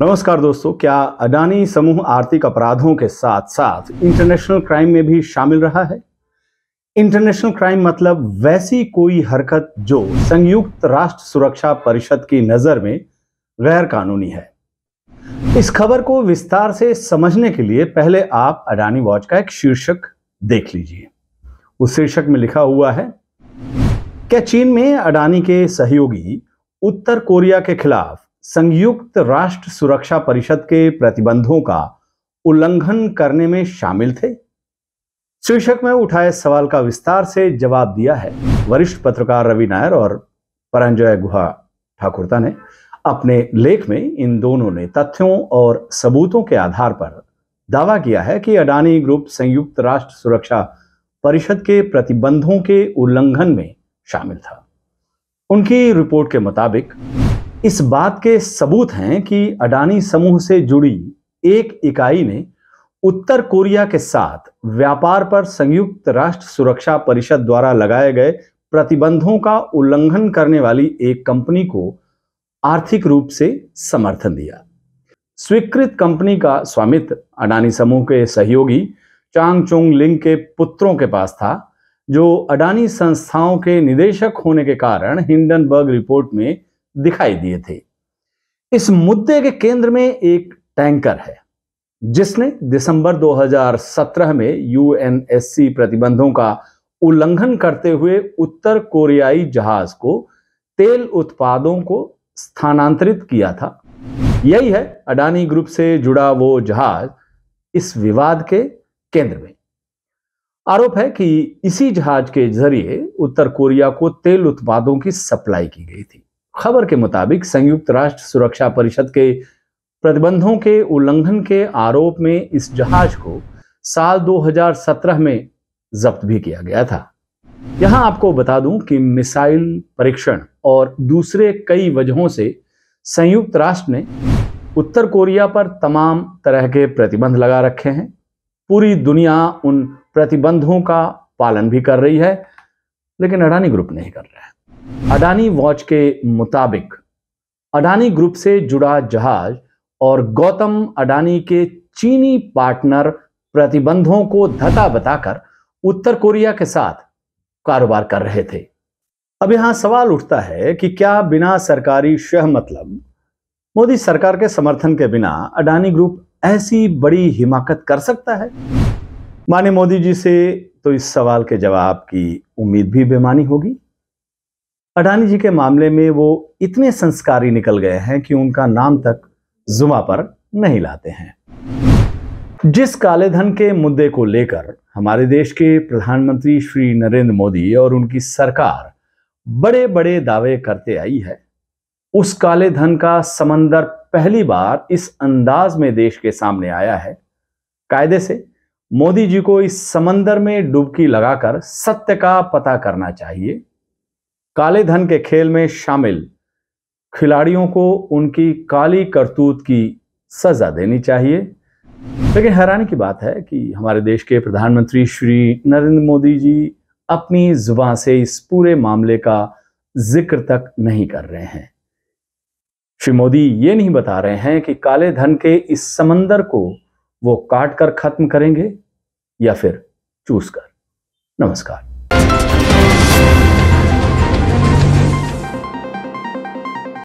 नमस्कार दोस्तों क्या अडानी समूह आर्थिक अपराधों के साथ साथ इंटरनेशनल क्राइम में भी शामिल रहा है इंटरनेशनल क्राइम मतलब वैसी कोई हरकत जो संयुक्त राष्ट्र सुरक्षा परिषद की नज़र में गैर कानूनी है इस खबर को विस्तार से समझने के लिए पहले आप अडानी वॉच का एक शीर्षक देख लीजिए उस शीर्षक में लिखा हुआ है क्या चीन में अडानी के सहयोगी उत्तर कोरिया के खिलाफ संयुक्त राष्ट्र सुरक्षा परिषद के प्रतिबंधों का उल्लंघन करने में शामिल थे शीर्षक में उठाए सवाल का विस्तार से जवाब दिया है वरिष्ठ पत्रकार रवि नायर और परंजय गुहा ठाकुरता ने अपने लेख में इन दोनों ने तथ्यों और सबूतों के आधार पर दावा किया है कि अडानी ग्रुप संयुक्त राष्ट्र सुरक्षा परिषद के प्रतिबंधों के उल्लंघन में शामिल था उनकी रिपोर्ट के मुताबिक इस बात के सबूत हैं कि अडानी समूह से जुड़ी एक इकाई ने उत्तर कोरिया के साथ व्यापार पर संयुक्त राष्ट्र सुरक्षा परिषद द्वारा लगाए गए प्रतिबंधों का उल्लंघन करने वाली एक कंपनी को आर्थिक रूप से समर्थन दिया स्वीकृत कंपनी का स्वामित्व अडानी समूह के सहयोगी चांग चोंग लिंग के पुत्रों के पास था जो अडानी संस्थाओं के निदेशक होने के कारण हिंडनबर्ग रिपोर्ट में दिखाई दिए थे इस मुद्दे के केंद्र में एक टैंकर है जिसने दिसंबर 2017 में यूएनएससी प्रतिबंधों का उल्लंघन करते हुए उत्तर कोरियाई जहाज को तेल उत्पादों को स्थानांतरित किया था यही है अडानी ग्रुप से जुड़ा वो जहाज इस विवाद के केंद्र में आरोप है कि इसी जहाज के जरिए उत्तर कोरिया को तेल उत्पादों की सप्लाई की गई थी खबर के मुताबिक संयुक्त राष्ट्र सुरक्षा परिषद के प्रतिबंधों के उल्लंघन के आरोप में इस जहाज को साल 2017 में जब्त भी किया गया था यहां आपको बता दूं कि मिसाइल परीक्षण और दूसरे कई वजहों से संयुक्त राष्ट्र ने उत्तर कोरिया पर तमाम तरह के प्रतिबंध लगा रखे हैं पूरी दुनिया उन प्रतिबंधों का पालन भी कर रही है लेकिन अडानी ग्रुप नहीं कर रहा है अडानी वॉच के मुताबिक अडानी ग्रुप से जुड़ा जहाज और गौतम अडानी के चीनी पार्टनर प्रतिबंधों को धता बताकर उत्तर कोरिया के साथ कारोबार कर रहे थे अब यहां सवाल उठता है कि क्या बिना सरकारी शह मतलब मोदी सरकार के समर्थन के बिना अडानी ग्रुप ऐसी बड़ी हिमाकत कर सकता है माने मोदी जी से तो इस सवाल के जवाब की उम्मीद भी बेमानी होगी अडानी जी के मामले में वो इतने संस्कारी निकल गए हैं कि उनका नाम तक जुमा पर नहीं लाते हैं जिस काले धन के मुद्दे को लेकर हमारे देश के प्रधानमंत्री श्री नरेंद्र मोदी और उनकी सरकार बड़े बड़े दावे करते आई है उस काले धन का समंदर पहली बार इस अंदाज में देश के सामने आया है कायदे से मोदी जी को इस समंदर में डुबकी लगाकर सत्य का पता करना चाहिए काले धन के खेल में शामिल खिलाड़ियों को उनकी काली करतूत की सजा देनी चाहिए लेकिन हैरानी की बात है कि हमारे देश के प्रधानमंत्री श्री नरेंद्र मोदी जी अपनी जुबान से इस पूरे मामले का जिक्र तक नहीं कर रहे हैं श्री मोदी ये नहीं बता रहे हैं कि काले धन के इस समंदर को वो काट कर खत्म करेंगे या फिर चूस कर नमस्कार